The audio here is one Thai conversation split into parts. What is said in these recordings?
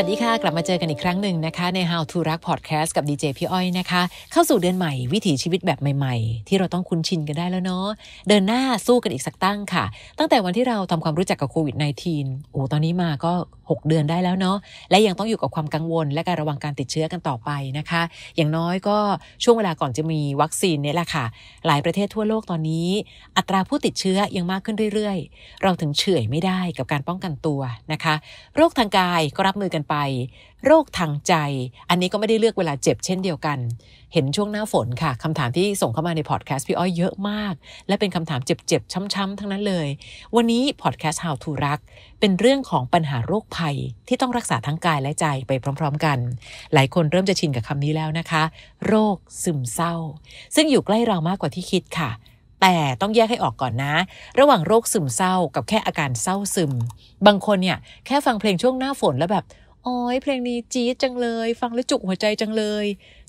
วัสดีค่ะ กลับมาเจอกันอีกครั้งหนึ่งนะคะใน How to รัก Podcast กับดีเจพี่อ้อยนะคะ เข้าสู่เดือนใหม่วิถีชีวิตแบบใหม่ ๆ ที่เราต้องคุ้นชินกันได้แล้วเนาะเดินหน้าสู้กันอีกสักตั้งค่ะ ตั้งแต่วันที่เราทำความรู้จักกับโควิด -19 โอ้ ตอนนี้มาก็6 เดือนได้แล้วเนาะ และยังต้องอยู่กับความกังวลและการระวังการติดเชื้อกันต่อไปนะคะ อย่างน้อยก็ช่วงเวลาก่อนจะมีวัคซีนเนี่ยแหละค่ะ หลายประเทศทั่วโลกตอนนี้ อัตราผู้ติดเชื้อยังมากขึ้นเรื่อยๆ เราถึงเฉื่อยไม่ได้กับการป้องกันตัวนะคะ โรคทางกายก็รับมือกันไป โรคทางใจ อันนี้ก็ไม่ได้เลือกเวลาเจ็บเช่นเดียวกัน เห็นช่วงหน้าฝนค่ะคำถามที่ส่งเข้ามาในพอดแคสต์พี่อ้อยเยอะมาก และเป็นคำถามเจ็บๆ ช้ำๆทั้งนั้นเลย วันนี้พอดแคสต์ How to รัก เป็นเรื่องของปัญหาโรคภภัยที่ต้องรักษาทั้งกายและใจไปพร้อม ๆ กัน หลายคนเริ่มจะชินกับคำนี้แล้วนะคะ โรคซึมเศร้า ซึ่งอยู่ใกล้เรามากกว่าที่คิดค่ะ แต่ต้องแยกให้ออกก่อนนะ ระหว่างโรคซึมเศร้ากับแค่อาการเศร้าซึม บางคนเนี่ยแค่ฟังเพลงช่วงหน้าฝนแล้วแบบโอ้ยเพลงนี้จี๊ดจังเลย ฟังแล้วจุกหัวใจจังเลย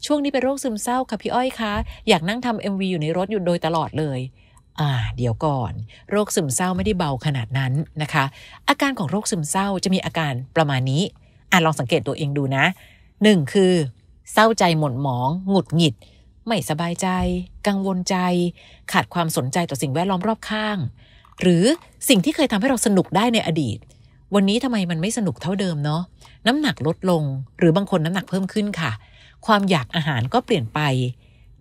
ช่วงนี้เป็นโรคซึมเศร้าค่ะพี่อ้อยคะ อยากนั่งทำเอ็มวีอยู่ในรถอยู่โดยตลอดเลยอ่าเดี๋ยวก่อนโรคซึมเศร้าไม่ได้เบาขนาดนั้นนะคะ อาการของโรคซึมเศร้าจะมีอาการประมาณนี้ อ่าลองสังเกตตัวเองดูนะหนึ่งคือ เศร้าใจหม่นหมอง หงุดหงิด ไม่สบายใจ กังวลใจ ขาดความสนใจต่อสิ่งแวดล้อมรอบข้าง หรือสิ่งที่เคยทำให้เราสนุกได้ในอดีต วันนี้ทำไมมันไม่สนุกเท่าเดิมเนาะน้ำหนักลดลง หรือบางคนน้ำหนักเพิ่มขึ้นค่ะ ความอยากอาหารก็เปลี่ยนไป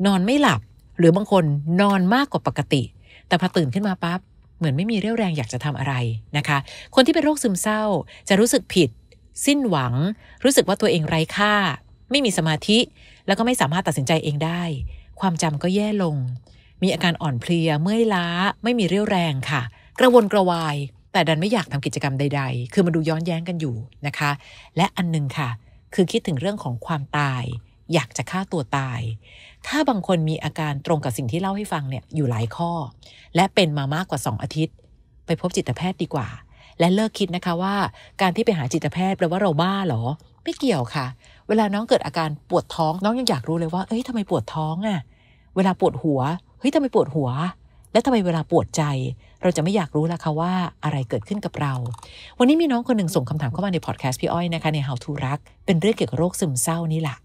นอนไม่หลับหรือบางคนนอนมากกว่าปกติแต่พอตื่นขึ้นมาปั๊บเหมือนไม่มีเรี่ยวแรงอยากจะทำอะไรนะคะ คนที่เป็นโรคซึมเศร้า จะรู้สึกผิด สิ้นหวังรู้สึกว่าตัวเองไร้ค่า ไม่มีสมาธิ แล้วก็ไม่สามารถตัดสินใจเองได้ ความจำก็แย่ลง มีอาการอ่อนเพลียเมื่อยล้าไม่มีเรี่ยวแรงค่ะ กระวนกระวาย แต่ดันไม่อยากทำกิจกรรมใดๆ คือมันดูย้อนแย้งกันอยู่นะคะ และอันนึงค่ะ คือคิดถึงเรื่องของความตายอยากจะฆ่าตัวตาย ถ้าบางคนมีอาการตรงกับสิ่งที่เล่าให้ฟังเนี่ยอยู่หลายข้อ และเป็นมามากกว่า 2 อาทิตย์ ไปพบจิตแพทย์ดีกว่า และเลิกคิดนะคะว่า การที่ไปหาจิตแพทย์แปลว่าเราบ้าหรอ ไม่เกี่ยวค่ะ เวลาน้องเกิดอาการปวดท้อง น้องยังอยากรู้เลยว่าเอ้ยทำไมปวดท้องอะ่ะ เวลาปวดหัวเฮ้ยทำไมปวดหัว และทำไมเวลาปวดใจ เราจะไม่อยากรู้ล่ะคะว่า อะไรเกิดขึ้นกับเรา วันนี้มีน้องคนหนึ่งส่งคำถามเข้ามาในพอดแคสต์พี่อ้อยนะคะใน How to รัก เป็นเรื่องเกี่ยวกับโรคซึมเศร้านี่แหละ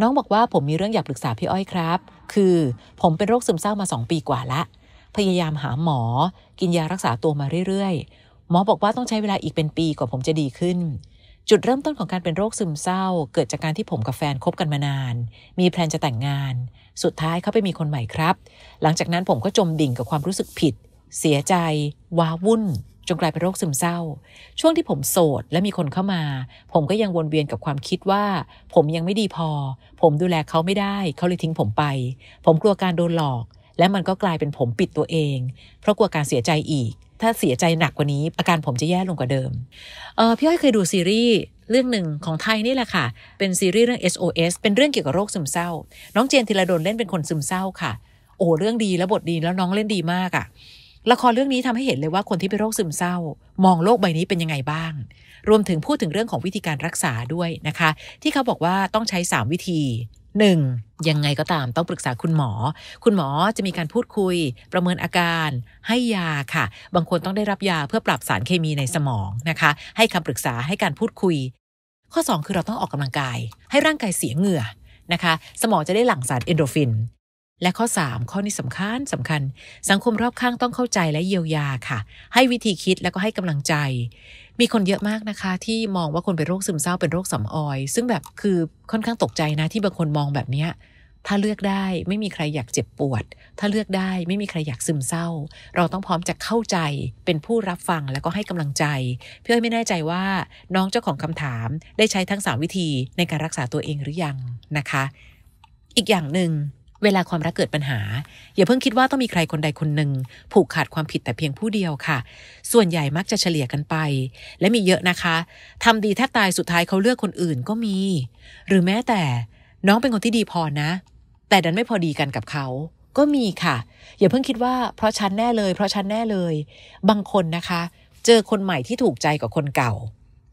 น้องบอกว่าผมมีเรื่องอยากปรึกษาพี่อ้อยครับ คือผมเป็นโรคซึมเศร้ามา2ปีกว่าละพยายามหาหมอ กินยารักษาตัวมาเรื่อย ๆ หมอบอกว่าต้องใช้เวลาอีกเป็นปีกว่าผมจะดีขึ้น จุดเริ่มต้นของการเป็นโรคซึมเศร้า เกิดจากการที่ผมกับแฟนคบกันมานาน มีแพลนจะแต่งงาน สุดท้ายเขาไปมีคนใหม่ครับ หลังจากนั้นผมก็จมดิ่งกับความรู้สึกผิด เสียใจ ว้าวุ่นจนกลายเป็นโรคซึมเศร้า ช่วงที่ผมโสดและมีคนเข้ามา ผมก็ยังวนเวียนกับความคิดว่าผมยังไม่ดีพอ ผมดูแลเขาไม่ได้ เขาเลยทิ้งผมไป ผมกลัวการโดนหลอก และมันก็กลายเป็นผมปิดตัวเอง เพราะกลัวการเสียใจอีก ถ้าเสียใจหนักกว่านี้ อาการผมจะแย่ลงกว่าเดิม เออพี่อ้อยเคยดูซีรีส์เรื่องหนึ่งของไทยนี่แหละค่ะ เป็นซีรีส์เรื่อง SOS เป็นเรื่องเกี่ยวกับโรคซึมเศร้า น้องเจนธีรดลเล่นเป็นคนซึมเศร้าค่ะ โอ้เรื่องดีแล้วบทดีแล้วน้องเล่นดีมากอะ่ะละครเรื่องนี้ทำให้เห็นเลยว่าคนที่เป็นโรคซึมเศร้า มองโลกใบนี้เป็นยังไงบ้าง รวมถึงพูดถึงเรื่องของวิธีการรักษาด้วยนะคะ ที่เขาบอกว่าต้องใช้ 3 วิธี 1. ยังไงก็ตามต้องปรึกษาคุณหมอ คุณหมอจะมีการพูดคุย ประเมินอาการ ให้ยาค่ะ บางคนต้องได้รับยาเพื่อปรับสารเคมีในสมอง นะคะ ให้คำปรึกษาให้การพูดคุย ข้อ 2 คือเราต้องออกกำลังกาย ให้ร่างกายเสียเหงื่อนะคะสมองจะได้หลั่งสารเอนโดฟินและข้อ 3 ข้อนี้สำคัญสำคัญ สังคมรอบข้างต้องเข้าใจและเยียวยาค่ะ ให้วิธีคิดแล้วก็ให้กำลังใจ มีคนเยอะมากนะคะ ที่มองว่าคนเป็นโรคซึมเศร้าเป็นโรคสำออย ซึ่งแบบคือค่อนข้างตกใจนะที่บางคนมองแบบเนี้ยถ้าเลือกได้ไม่มีใครอยากเจ็บปวด ถ้าเลือกได้ไม่มีใครอยากซึมเศร้า เราต้องพร้อมจะเข้าใจเป็นผู้รับฟังแล้วก็ให้กำลังใจเพื่อไม่แน่ใจว่าน้องเจ้าของคำถามได้ใช้ทั้ง3วิธีในการรักษาตัวเองหรือยังนะคะ อีกอย่างหนึ่งเวลาความรักเกิดปัญหา อย่าเพิ่งคิดว่าต้องมีใครคนใดคนหนึ่งผูกขาดความผิดแต่เพียงผู้เดียวค่ะ ส่วนใหญ่มักจะเฉลี่ยกันไป และมีเยอะนะคะ ทำดีแทบตายสุดท้ายเขาเลือกคนอื่นก็มี หรือแม้แต่น้องเป็นคนที่ดีพอนะแต่ดันไม่พอดีกันกับเขา ก็มีค่ะอย่าเพิ่งคิดว่าเพราะฉันแน่เลยเพราะฉันแน่เลย บางคนนะคะ เจอคนใหม่ที่ถูกใจกว่าคนเก่า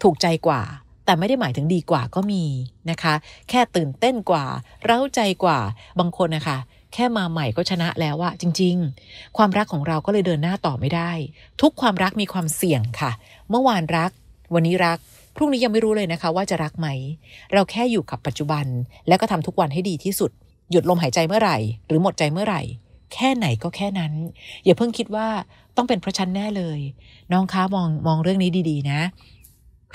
ถูกใจกว่าแต่ไม่ได้หมายถึงดีกว่าก็มีนะคะ แค่ตื่นเต้นกว่า เร้าใจกว่าบางคนนะคะแค่มาใหม่ก็ชนะแล้วว่าจริง ๆ ความรักของเราก็เลยเดินหน้าต่อไม่ได้ ทุกความรักมีความเสี่ยงค่ะ เมื่อวานรัก วันนี้รักพรุ่งนี้ยังไม่รู้เลยนะคะ ว่าจะรักไหม เราแค่อยู่กับปัจจุบัน แล้วก็ทำทุกวันให้ดีที่สุด หยุดลมหายใจเมื่อไหร่ หรือหมดใจเมื่อไหร่ แค่ไหนก็แค่นั้นอย่าเพิ่งคิดว่าต้องเป็นเพราะชันแน่เลย น้องคะมองมองเรื่องนี้ดี ๆ นะ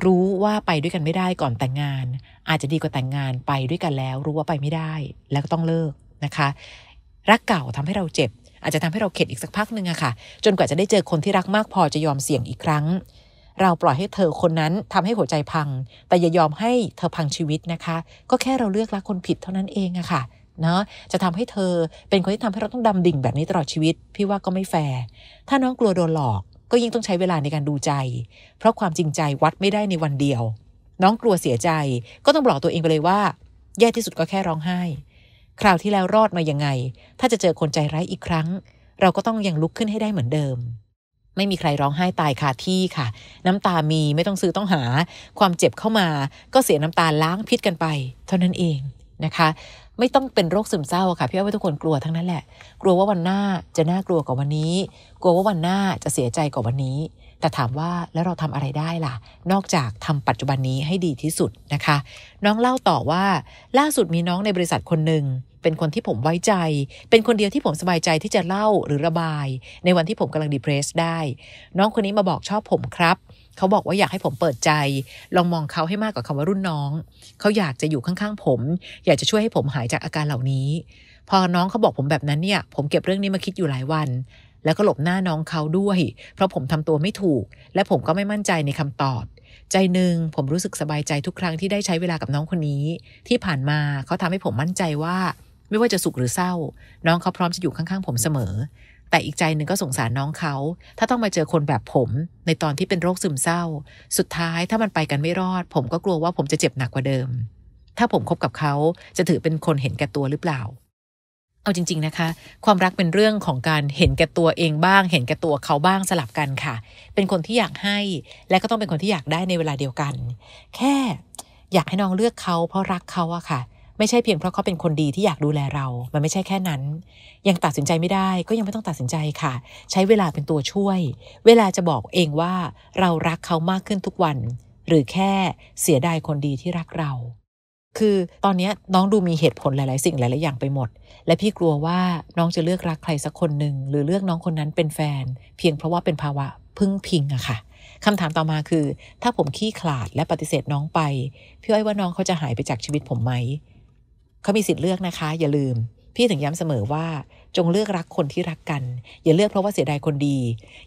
รู้ว่าไปด้วยกันไม่ได้ก่อนแต่งงาน อาจจะดีกว่าแต่งงานไปด้วยกันแล้ว รู้ว่าไปไม่ได้แล้วก็ต้องเลิกนะคะ รักเก่าทำให้เราเจ็บ อาจจะทำให้เราเข็ดอีกสักพักหนึ่งอะค่ะ จนกว่าจะได้เจอคนที่รักมากพอจะยอมเสี่ยงอีกครั้ง เราปล่อยให้เธอคนนั้นทำให้หัวใจพัง แต่อย่ายอมให้เธอพังชีวิตนะคะ ก็แค่เราเลือกรักคนผิดเท่านั้นเองอะค่ะเนาะจะทำให้เธอเป็นคนที่ทำให้เราต้องดำดิ่งแบบนี้ตลอดชีวิตพี่ว่าก็ไม่แฟร์ถ้าน้องกลัวโดนหลอกก็ยิ่งต้องใช้เวลาในการดูใจ เพราะความจริงใจวัดไม่ได้ในวันเดียว น้องกลัวเสียใจ ก็ต้องบอกตัวเองไปเลยว่า แย่ที่สุดก็แค่ร้องไห้ คราวที่แล้วรอดมายังไง ถ้าจะเจอคนใจร้ายอีกครั้ง เราก็ต้องยังลุกขึ้นให้ได้เหมือนเดิม ไม่มีใครร้องไห้ตายคาที่ค่ะ น้ำตามีไม่ต้องซื้อต้องหา ความเจ็บเข้ามาก็เสียน้ำตาล้างพิษกันไป เท่านั้นเองนะคะไม่ต้องเป็นโรคซึมเศร้าค่ะ พี่ว่าทุกคนกลัวทั้งนั้นแหละ กลัวว่าวันหน้าจะน่ากลัวกว่าวันนี้ กลัวว่าวันหน้าจะเสียใจกว่าวันนี้ แต่ถามว่าแล้วเราทำอะไรได้ล่ะ นอกจากทำปัจจุบันนี้ให้ดีที่สุดนะคะ น้องเล่าต่อว่าล่าสุดมีน้องในบริษัทคนหนึ่งเป็นคนที่ผมไว้ใจ เป็นคนเดียวที่ผมสบายใจที่จะเล่าหรือระบาย ในวันที่ผมกำลังดีเพรสได้ น้องคนนี้มาบอกชอบผมครับเขาบอกว่าอยากให้ผมเปิดใจ ลองมองเขาให้มากกว่าคำว่ารุ่นน้อง เขาอยากจะอยู่ข้างๆผม อยากจะช่วยให้ผมหายจากอาการเหล่านี้ พอน้องเขาบอกผมแบบนั้นเนี่ยผมเก็บเรื่องนี้มาคิดอยู่หลายวัน แล้วก็หลบหน้าน้องเขาด้วยเพราะผมทำตัวไม่ถูก และผมก็ไม่มั่นใจในคำตอบใจหนึ่งผมรู้สึกสบายใจทุกครั้งที่ได้ใช้เวลากับน้องคนนี้ ที่ผ่านมาเขาทำให้ผมมั่นใจว่า ไม่ว่าจะสุขหรือเศร้า น้องเขาพร้อมจะอยู่ข้างๆผมเสมอแต่อีกใจหนึ่งก็สงสารน้องเขา ถ้าต้องมาเจอคนแบบผม ในตอนที่เป็นโรคซึมเศร้า สุดท้ายถ้ามันไปกันไม่รอด ผมก็กลัวว่าผมจะเจ็บหนักกว่าเดิม ถ้าผมคบกับเขาจะถือเป็นคนเห็นแก่ตัวหรือเปล่า เอาจริงๆนะคะ ความรักเป็นเรื่องของการเห็นแก่ตัวเองบ้าง เห็นแก่ตัวเขาบ้างสลับกันค่ะ เป็นคนที่อยากให้และก็ต้องเป็นคนที่อยากได้ในเวลาเดียวกัน แค่อยากให้น้องเลือกเขาเพราะรักเขาอะค่ะไม่ใช่เพียงเพราะเขาเป็นคนดีที่อยากดูแลเรา มันไม่ใช่แค่นั้น ยังตัดสินใจไม่ได้ก็ยังไม่ต้องตัดสินใจค่ะ ใช้เวลาเป็นตัวช่วย เวลาจะบอกเองว่าเรารักเขามากขึ้นทุกวัน หรือแค่เสียดายคนดีที่รักเรา คือตอนนี้น้องดูมีเหตุผลหลาย ๆ สิ่งหลาย ๆ อย่างไปหมด และพี่กลัวว่าน้องจะเลือกรักใครสักคนหนึ่งหรือเลือกน้องคนนั้นเป็นแฟน เพียงเพราะว่าเป็นภาวะพึ่งพิงอะค่ะคำถามต่อมาคือ ถ้าผมขี้ขลาดและปฏิเสธน้องไปพี่อ้อยว่าน้องเขาจะหายไปจากชีวิตผมไหมเขามีสิทธิ์เลือกนะคะอย่าลืม พี่ถึงย้ำเสมอว่า จงเลือกรักคนที่รักกัน อย่าเลือกเพราะว่าเสียดายคนดี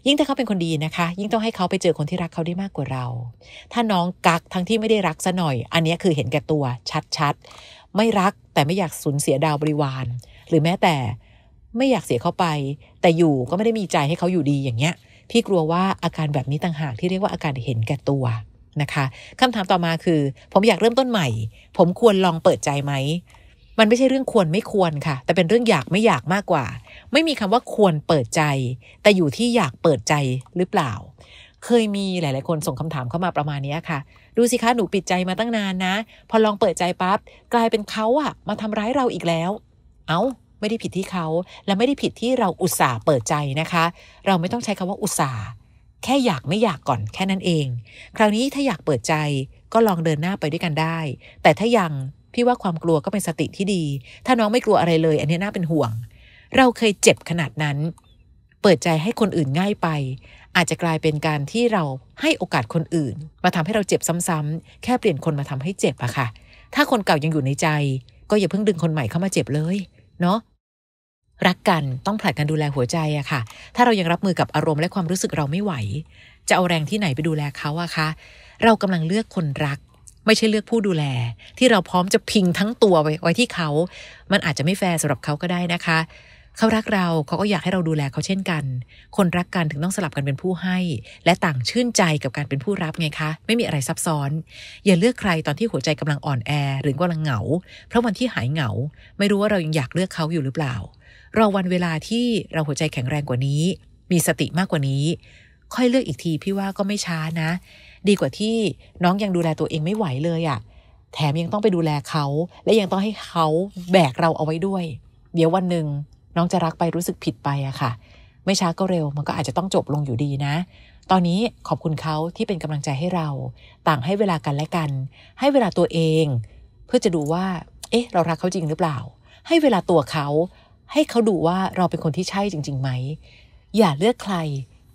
ยิ่งถ้าเขาเป็นคนดีนะคะ ยิ่งต้องให้เขาไปเจอคนที่รักเขาได้มากกว่าเรา ถ้าน้องกักทั้งที่ไม่ได้รักซะหน่อย อันนี้คือเห็นแก่ตัวชัด ๆ ไม่รักแต่ไม่อยากสูญเสียดาวบริวาร หรือแม้แต่ไม่อยากเสียเขาไป แต่อยู่ก็ไม่ได้มีใจให้เขาอยู่ดีอย่างเงี้ยพี่กลัวว่าอาการแบบนี้ต่างหากที่เรียกว่าอาการเห็นแก่ตัวนะคะคำถามต่อมาคือ ผมอยากเริ่มต้นใหม่ ผมควรลองเปิดใจไหมมันไม่ใช่เรื่องควรไม่ควรค่ะ แต่เป็นเรื่องอยากไม่อยากมากกว่า ไม่มีคำว่าควรเปิดใจ แต่อยู่ที่อยากเปิดใจหรือเปล่า เคยมีหลายๆ คนส่งคำถามเข้ามาประมาณนี้ค่ะดูสิคะ หนูปิดใจมาตั้งนานนะ พอลองเปิดใจปั๊บกลายเป็นเขาอะมาทำร้ายเราอีกแล้ว เอา้าไม่ได้ผิดที่เขา และไม่ได้ผิดที่เราอุตส่าห์เปิดใจนะคะ เราไม่ต้องใช้คำว่าอุตส่าห์ แค่อยากไม่อยากก่อนแค่นั้นเอง คราวนี้ถ้าอยากเปิดใจก็ลองเดินหน้าไปด้วยกันได้ แต่ถ้ายังพี่ว่าความกลัวก็เป็นสติที่ดี ถ้าน้องไม่กลัวอะไรเลย อันนี้น่าเป็นห่วง เราเคยเจ็บขนาดนั้น เปิดใจให้คนอื่นง่ายไป อาจจะกลายเป็นการที่เราให้โอกาสคนอื่น มาทำให้เราเจ็บซ้ำ ๆ แค่เปลี่ยนคนมาทำให้เจ็บอะค่ะ ถ้าคนเก่ายังอยู่ในใจ ก็อย่าเพิ่งดึงคนใหม่เข้ามาเจ็บเลย เนาะรักกันต้องผลัดกันดูแลหัวใจอะค่ะ ถ้าเรายังรับมือกับอารมณ์และความรู้สึกเราไม่ไหว จะเอาแรงที่ไหนไปดูแลเขาอะคะ เรากำลังเลือกคนรักไม่ใช่เลือกผู้ดูแล ที่เราพร้อมจะพิงทั้งตัวไว้ไวที่เขา มันอาจจะไม่แฟร์สำหรับเขาก็ได้นะคะ เขารักเราเขาก็อยากให้เราดูแลเขาเช่นกัน คนรักกันถึงต้องสลับกันเป็นผู้ให้ และต่างชื่นใจกับการเป็นผู้รับไงคะ ไม่มีอะไรซับซ้อน อย่าเลือกใครตอนที่หัวใจกำลังอ่อนแอหรือกำลังเหงาเพราะวันที่หายเหงา ไม่รู้ว่าเรายังอยากเลือกเขาอยู่หรือเปล่ารอวันเวลาที่เราหัวใจแข็งแรงกว่านี้ มีสติมากกว่านี้ ค่อยเลือกอีกทีพี่ว่าก็ไม่ช้านะดีกว่าที่น้องยังดูแลตัวเองไม่ไหวเลยอ่ะ แถมยังต้องไปดูแลเขา และยังต้องให้เขาแบกเราเอาไว้ด้วย เดี๋ยววันหนึ่งน้องจะรักไปรู้สึกผิดไปอะค่ะ ไม่ช้าก็เร็ว มันก็อาจจะต้องจบลงอยู่ดีนะ ตอนนี้ขอบคุณเขาที่เป็นกำลังใจให้เรา ต่างให้เวลากันและกัน ให้เวลาตัวเอง เพื่อจะดูว่า เอ๊ะ เรารักเขาจริงหรือเปล่า ให้เวลาตัวเขา ให้เขาดูว่าเราเป็นคนที่ใช่จริงๆไหม อย่าเลือกใคร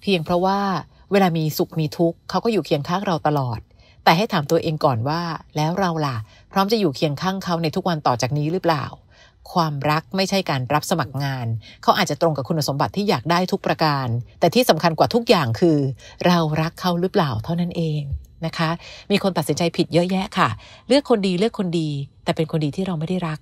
เพียงเพราะว่าเวลามีสุขมีทุกข์เขาก็อยู่เคียงข้างเราตลอด แต่ให้ถามตัวเองก่อนว่าแล้วเราล่ะ พร้อมจะอยู่เคียงข้างเขาในทุกวันต่อจากนี้หรือเปล่า ความรักไม่ใช่การรับสมัครงาน เขาอาจจะตรงกับคุณสมบัติที่อยากได้ทุกประการ แต่ที่สำคัญกว่าทุกอย่างคือ เรารักเขาหรือเปล่าเท่านั้นเองนะคะ มีคนตัดสินใจผิดเยอะแยะค่ะ เลือกคนดีเลือกคนดี แต่เป็นคนดีที่เราไม่ได้รัก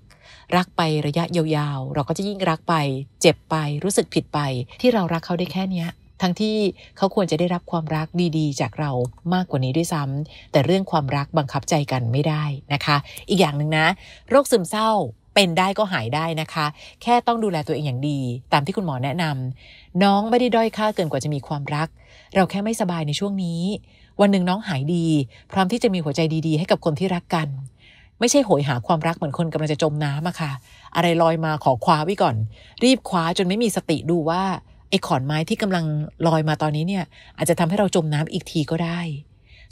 รักไประยะยาวๆ เราก็จะยิ่งรักไป เจ็บไป รู้สึกผิดไปที่เรารักเขาได้แค่เนี้ยทั้งที่เขาควรจะได้รับความรักดีๆ จากเรามากกว่านี้ด้วยซ้ำ แต่เรื่องความรักบังคับใจกันไม่ได้นะคะ อีกอย่างหนึ่งนะ โรคซึมเศร้าเป็นได้ก็หายได้นะคะ แค่ต้องดูแลตัวเองอย่างดี ตามที่คุณหมอแนะนำ น้องไม่ได้ด้อยค่าเกินกว่าจะมีความรัก เราแค่ไม่สบายในช่วงนี้ วันหนึ่งน้องหายดี พร้อมที่จะมีหัวใจดีๆ ให้กับคนที่รักกัน ไม่ใช่โหยหาความรักเหมือนคนกำลังจะจมน้ำอะค่ะ อะไรลอยมาขอคว้าไว้ก่อน รีบคว้าจนไม่มีสติดูว่าไอ้ขอนไม้ที่กำลังลอยมาตอนนี้เนี่ยอาจจะทำให้เราจมน้ำอีกทีก็ได้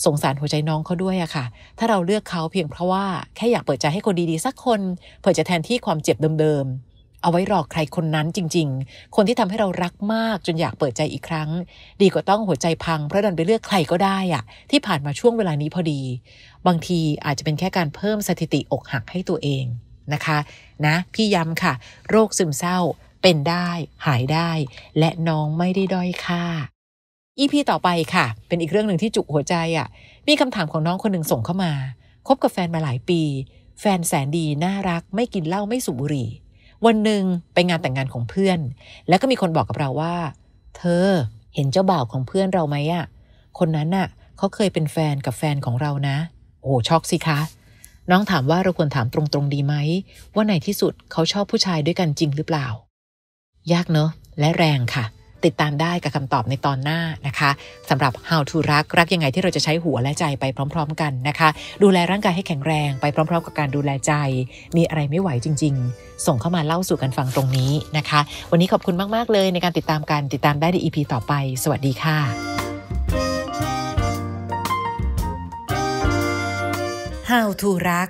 สงสารหัวใจน้องเขาด้วยอะค่ะ ถ้าเราเลือกเขาเพียงเพราะว่าแค่อยากเปิดใจให้คนดีๆ สักคน เผื่อจะแทนที่ความเจ็บเดิมๆเอาไว้รอใครคนนั้นจริงๆ คนที่ทำให้เรารักมากจนอยากเปิดใจอีกครั้ง ดีกว่าต้องหัวใจพังเพราะดันไปเลือกใครก็ได้อะที่ผ่านมาช่วงเวลานี้พอดี บางทีอาจจะเป็นแค่การเพิ่มสถิติอกหักให้ตัวเองนะคะ นะพี่ย้ำค่ะ โรคซึมเศร้าเป็นได้ หายได้ และน้องไม่ได้ด้อยค่า อีพีต่อไปค่ะ เป็นอีกเรื่องหนึ่งที่จุกหัวใจอะ่ะ มีคำถามของน้องคนหนึ่งส่งเข้ามา คบกับแฟนมาหลายปี แฟนแสนดีน่ารัก ไม่กินเหล้าไม่สูบบุหรี่ วันหนึ่งไปงานแต่งงานของเพื่อน แล้วก็มีคนบอกกับเราว่า เธอเห็นเจ้าบ่าวของเพื่อนเราไหมอะ่ะ คนนั้นอะ่ะ เขาเคยเป็นแฟนกับแฟนของเรานะ โอ้ช็อกสิคะ น้องถามว่าเราควรถามตรงๆดีไหม ว่าในที่สุดเขาชอบผู้ชายด้วยกันจริงหรือเปล่ายากเนอะและแรงค่ะ ติดตามได้กับคำตอบในตอนหน้านะคะสำหรับ How to รัก รักยังไงที่เราจะใช้หัวและใจไปพร้อม ๆ กันนะคะ ดูแลร่างกายให้แข็งแรงไปพร้อมๆ กับการดูแลใจ มีอะไรไม่ไหวจริง ๆ ส่งเข้ามาเล่าสู่กันฟังตรงนี้นะคะ วันนี้ขอบคุณมากๆเลยในการติดตามกัน ติดตามได้ใน EP ต่อไป สวัสดีค่ะ How to รัก